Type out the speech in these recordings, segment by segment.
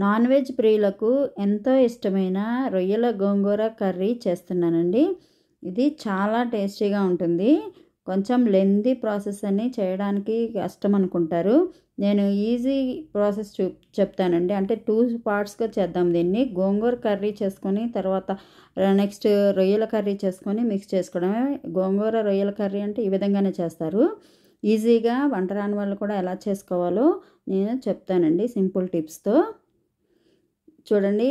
non veg ప్రియులకు ఎంతో ఇష్టమైన రొయ్యల గోంగూర కర్రీ చేస్తున్నానండి ఇది చాలా టేస్టీగా ఉంటుంది కొంచెం లెందీ ప్రాసెస్ అని చేయడానికి కష్టం అనుకుంటారు నేను ఈజీ ప్రాసెస్ చూ చెప్తానండి అంటే టూ పార్ట్స్గా చేద్దాం దీన్ని గోంగూర కర్రీ చేసుకొని తర్వాత నెక్స్ట్ రొయ్యల కర్రీ చేసుకొని మిక్స్ చేసుకోవడమే గోంగూర రొయ్యల కర్రీ అంటే ఈ విధంగానే చేస్తారు ఈజీగా వంట రాని వాళ్ళు కూడా ఎలా చేసుకోవాలో నేను చెప్తానండి సింపుల్ టిప్స్తో చూడండి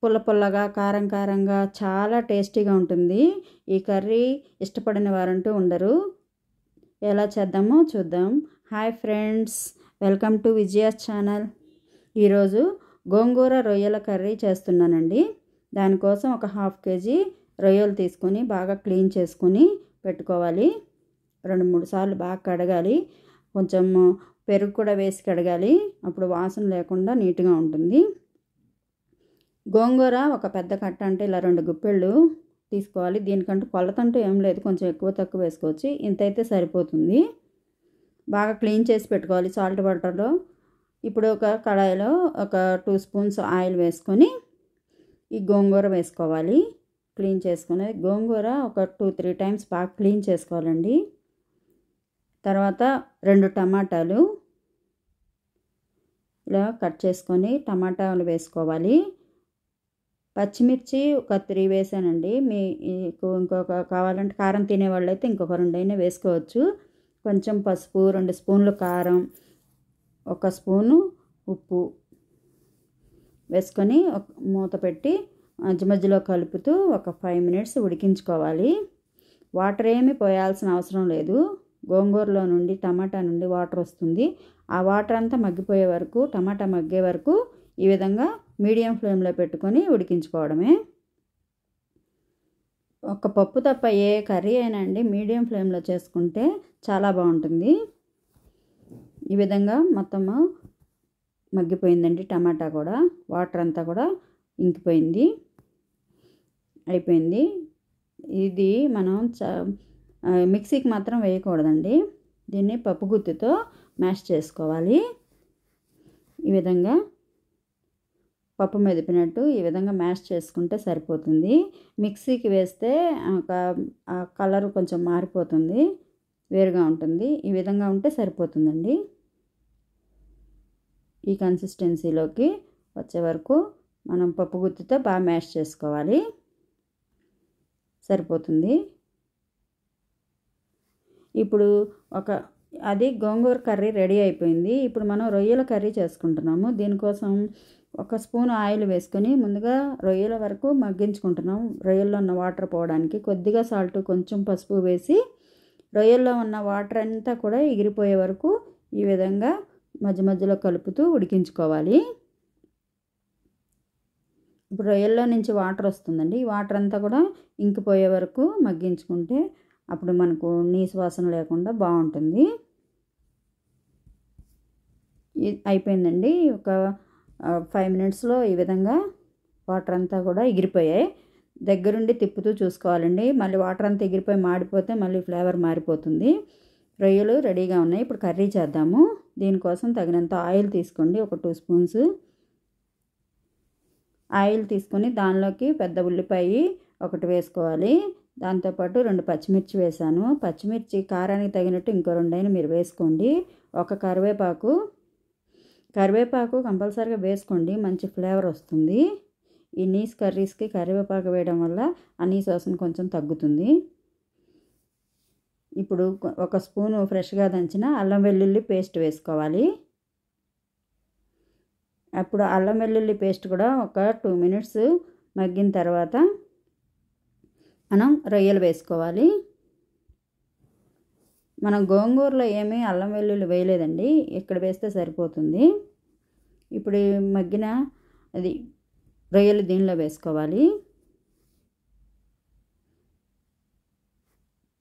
పుల్ల పుల్లగా కారం కారంగా చాలా టేస్టీగా ఉంటుంది ఈ కర్రీ ఇష్టపడిన వారంటూ ఉండరు ఎలా చేద్దామో చూద్దాం hi friends welcome to Vijaya channel ఈరోజు గోంగూర రొయ్యల కర్రీ చేస్తున్నానండి దానికోసం ఒక హాఫ్ కేజీ రొయ్యలు తీసుకొని బాగా క్లీన్ చేసుకొని పెట్టుకోవాలి రెండు మూడు సార్లు బాగా కడగాలి కొంచెం పెరుగు కూడా వేసి కడగాలి అప్పుడు వాసన లేకుండా నీట్గా ఉంటుంది గోంగూర ఒక పెద్ద కట్ట అంటే ఇలా రెండు గుప్పెళ్ళు తీసుకోవాలి దీనికంటే కొలత అంటూ ఏం లేదు కొంచెం ఎక్కువ తక్కువ వేసుకోవచ్చు ఇంతైతే సరిపోతుంది బాగా క్లీన్ చేసి పెట్టుకోవాలి సాల్ట్ వాటర్లో ఇప్పుడు ఒక కడాయిలో ఒక టూ స్పూన్స్ ఆయిల్ వేసుకొని ఈ గోంగూర వేసుకోవాలి క్లీన్ చేసుకుని గోంగూర ఒక టూ త్రీ టైమ్స్ బాగా క్లీన్ చేసుకోవాలండి తర్వాత రెండు టమాటాలు ఇలా కట్ చేసుకొని టమాటాలు వేసుకోవాలి పచ్చిమిర్చి ఒక త్రీ వేసానండి మీకు ఇంకొక కావాలంటే కారం తినేవాళ్ళు అయితే ఇంకొక రెండైనా వేసుకోవచ్చు కొంచెం పసుపు రెండు స్పూన్లు కారం ఒక స్పూను ఉప్పు వేసుకొని మూత పెట్టి మధ్య మధ్యలో కలుపుతూ ఒక ఫైవ్ మినిట్స్ ఉడికించుకోవాలి వాటర్ ఏమి పోయాల్సిన అవసరం లేదు గోంగూరలో నుండి టమాటా నుండి వాటర్ వస్తుంది ఆ వాటర్ అంతా మగ్గిపోయే వరకు టమాటా మగ్గే వరకు ఈ విధంగా మీడియం ఫ్లేమ్లో పెట్టుకొని ఉడికించుకోవడమే ఒక పప్పు తప్ప ఏ కర్రీ అయినా అండి మీడియం ఫ్లేమ్లో చేసుకుంటే చాలా బాగుంటుంది ఈ విధంగా మొత్తము మగ్గిపోయిందండి టమాటా కూడా వాటర్ అంతా కూడా ఇంకిపోయింది అయిపోయింది ఇది మనం మిక్సీకి మాత్రం వేయకూడదండి దీన్ని పప్పు గుత్తితో మ్యాష్ చేసుకోవాలి ఈ విధంగా పప్పు మెదిపినట్టు ఈ విధంగా మ్యాష్ చేసుకుంటే సరిపోతుంది మిక్సీకి వేస్తే కలర్ కొంచెం మారిపోతుంది వేరుగా ఉంటుంది ఈ విధంగా ఉంటే సరిపోతుందండి ఈ కన్సిస్టెన్సీలోకి వచ్చే వరకు మనం పప్పు గుత్తితో బాగా మ్యాష్ చేసుకోవాలి సరిపోతుంది ఇప్పుడు ఒక అది గోంగూర కర్రీ రెడీ అయిపోయింది ఇప్పుడు మనం రొయ్యల కర్రీ చేసుకుంటున్నాము దీనికోసం ఒక స్పూన్ ఆయిల్ వేసుకొని ముందుగా రొయ్యల వరకు మగ్గించుకుంటున్నాం రొయ్యల్లో ఉన్న వాటర్ పోవడానికి కొద్దిగా సాల్ట్ కొంచెం పసుపు వేసి రొయ్యల్లో ఉన్న వాటర్ అంతా కూడా ఎగిరిపోయే వరకు ఈ విధంగా మధ్య మధ్యలో కలుపుతూ ఉడికించుకోవాలి ఇప్పుడు రొయ్యల్లో నుంచి వాటర్ వస్తుందండి వాటర్ అంతా కూడా ఇంకిపోయే వరకు మగ్గించుకుంటే అప్పుడు మనకు నీసు వాసన లేకుండా బాగుంటుంది అయిపోయిందండి ఒక ఫైవ్ మినిట్స్లో ఈ విధంగా వాటర్ అంతా కూడా ఎగిరిపోయాయి దగ్గరుండి తిప్పుతూ చూసుకోవాలండి మళ్ళీ వాటర్ అంతా ఎగిరిపోయి మాడిపోతే మళ్ళీ ఫ్లేవర్ మారిపోతుంది రొయ్యలు రెడీగా ఉన్నాయి ఇప్పుడు కర్రీ చేద్దాము దీనికోసం తగినంత ఆయిల్ తీసుకోండి ఒక టూ స్పూన్స్ ఆయిల్ తీసుకొని దానిలోకి పెద్ద ఉల్లిపాయ ఒకటి వేసుకోవాలి దాంతోపాటు రెండు పచ్చిమిర్చి వేసాను పచ్చిమిర్చి కారానికి తగినట్టు ఇంకో రెండైనా మీరు వేసుకోండి ఒక కరివేపాకు కరివేపాకు కంపల్సరీగా వేసుకోండి మంచి ఫ్లేవర్ వస్తుంది ఈ నీస్ కర్రీస్కి కరివేపాకు వేయడం వల్ల ఆ నీస్ వాసన కొంచెం తగ్గుతుంది ఇప్పుడు ఒక స్పూను ఫ్రెష్గా దంచిన అల్లం వెల్లుల్లి పేస్ట్ వేసుకోవాలి అప్పుడు అల్లం వెల్లుల్లి పేస్ట్ కూడా ఒక టూ మినిట్స్ మగ్గిన తర్వాత మనం రొయ్యలు వేసుకోవాలి మనం గోంగూరలో ఏమీ అల్లం వెల్లుల్లి వేయలేదండి ఇక్కడ వేస్తే సరిపోతుంది ఇప్పుడు మగ్గిన అది రొయ్యలు దీనిలో వేసుకోవాలి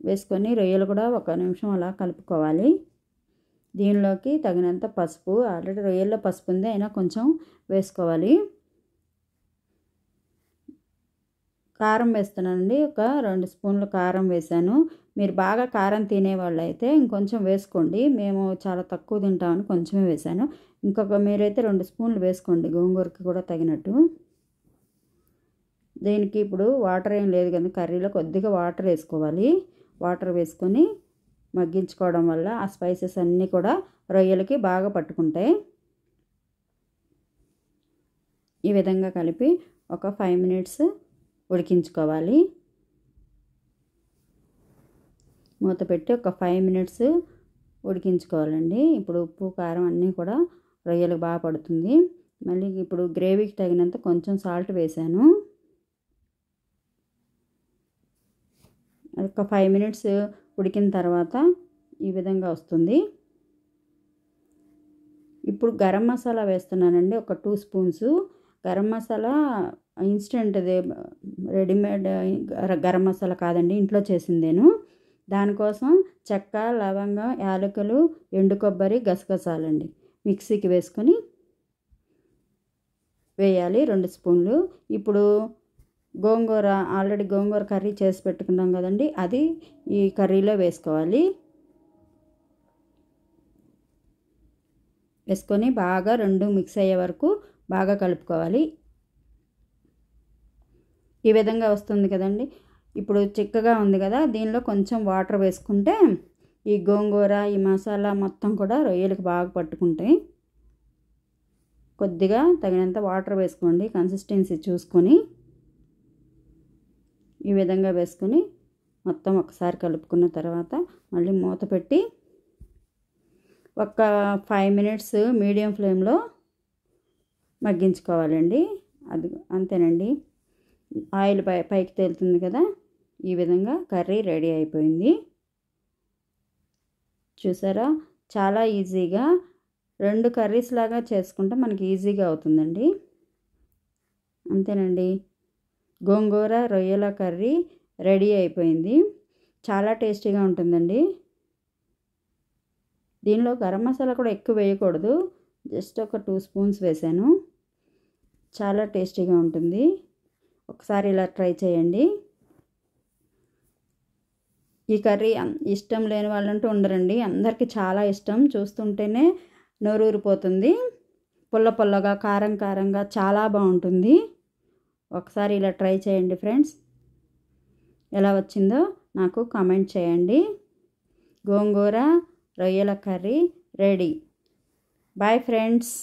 వేసుకొని రొయ్యలు కూడా ఒక నిమిషం అలా కలుపుకోవాలి దీనిలోకి తగినంత పసుపు ఆల్రెడీ రొయ్యల్లో పసుపు ఉంది అయినా కొంచెం వేసుకోవాలి కారం వేస్తున్నానండి ఒక రెండు స్పూన్లు కారం వేశాను మీరు బాగా కారం తినేవాళ్ళు అయితే ఇంకొంచెం వేసుకోండి మేము చాలా తక్కువ తింటామని కొంచెమే వేశాను ఇంకొక మీరైతే రెండు స్పూన్లు వేసుకోండి గోంగూరకి కూడా తగినట్టు దీనికి ఇప్పుడు వాటర్ ఏం లేదు కదా కర్రీలో కొద్దిగా వాటర్ వేసుకోవాలి వాటర్ వేసుకొని మగ్గించుకోవడం వల్ల ఆ స్పైసెస్ అన్నీ కూడా రొయ్యలకి బాగా పట్టుకుంటాయి ఈ విధంగా కలిపి ఒక ఫైవ్ మినిట్స్ ఉడికించుకోవాలి మూత పెట్టి ఒక ఫైవ్ మినిట్స్ ఉడికించుకోవాలండి ఇప్పుడు ఉప్పు కారం అన్నీ కూడా రొయ్యలు బాగా పడుతుంది మళ్ళీ ఇప్పుడు గ్రేవీకి తగినంత కొంచెం సాల్ట్ వేసాను ఒక ఫైవ్ మినిట్స్ ఉడికిన తర్వాత ఈ విధంగా వస్తుంది ఇప్పుడు గరం మసాలా వేస్తున్నానండి ఒక two spoons garam masala instant అదే రెడీమేడ్ గరం మసాలా కాదండి ఇంట్లో చేసిందేను దానికోసం చెక్క లవంగం యాలకులు ఎండు కొబ్బరి గసగసాలండి మిక్సీకి వేసుకొని వేయాలి రెండు స్పూన్లు ఇప్పుడు గోంగూర ఆల్రెడీ గోంగూర కర్రీ చేసి పెట్టుకున్నాం కదండి అది ఈ కర్రీలో వేసుకోవాలి వేసుకొని బాగా రెండు మిక్స్ అయ్యే వరకు బాగా కలుపుకోవాలి ఈ విధంగా వస్తుంది కదండి ఇప్పుడు చిక్కగా ఉంది కదా దీనిలో కొంచెం వాటర్ వేసుకుంటే ఈ గోంగూర ఈ మసాలా మొత్తం కూడా రొయ్యలకు బాగా పట్టుకుంటాయి కొద్దిగా తగినంత వాటర్ వేసుకోండి కన్సిస్టెన్సీ చూసుకొని ఈ విధంగా వేసుకొని మొత్తం ఒకసారి కలుపుకున్న తర్వాత మళ్ళీ మూత పెట్టి ఒక ఫైవ్ మినిట్స్ మీడియం ఫ్లేమ్లో మగ్గించుకోవాలండి అది అంతేనండి ఆయిల్ పై పైకి తేలుతుంది కదా ఈ విధంగా కర్రీ రెడీ అయిపోయింది చూసారా చాలా ఈజీగా రెండు కర్రీస్ లాగా చేసుకుంటే మనకి ఈజీగా అవుతుందండి అంతేనండి గోంగూర రొయ్యల కర్రీ రెడీ అయిపోయింది చాలా టేస్టీగా ఉంటుందండి దీనిలో గరం మసాలా కూడా ఎక్కువ వేయకూడదు జస్ట్ ఒక టూ స్పూన్స్ వేసాను చాలా టేస్టీగా ఉంటుంది ఒకసారి ఇలా ట్రై చేయండి ఈ కర్రీ ఇష్టం లేని వాళ్ళంటూ ఉండరండి అందరికీ చాలా ఇష్టం చూస్తుంటేనే నోరూరిపోతుంది పుల్ల పుల్లగా కారం కారంగా చాలా బాగుంటుంది ఒకసారి ఇలా ట్రై చేయండి ఫ్రెండ్స్ ఎలా వచ్చిందో నాకు కామెంట్ చేయండి గోంగూర రొయ్యల కర్రీ రెడీ బాయ్ ఫ్రెండ్స్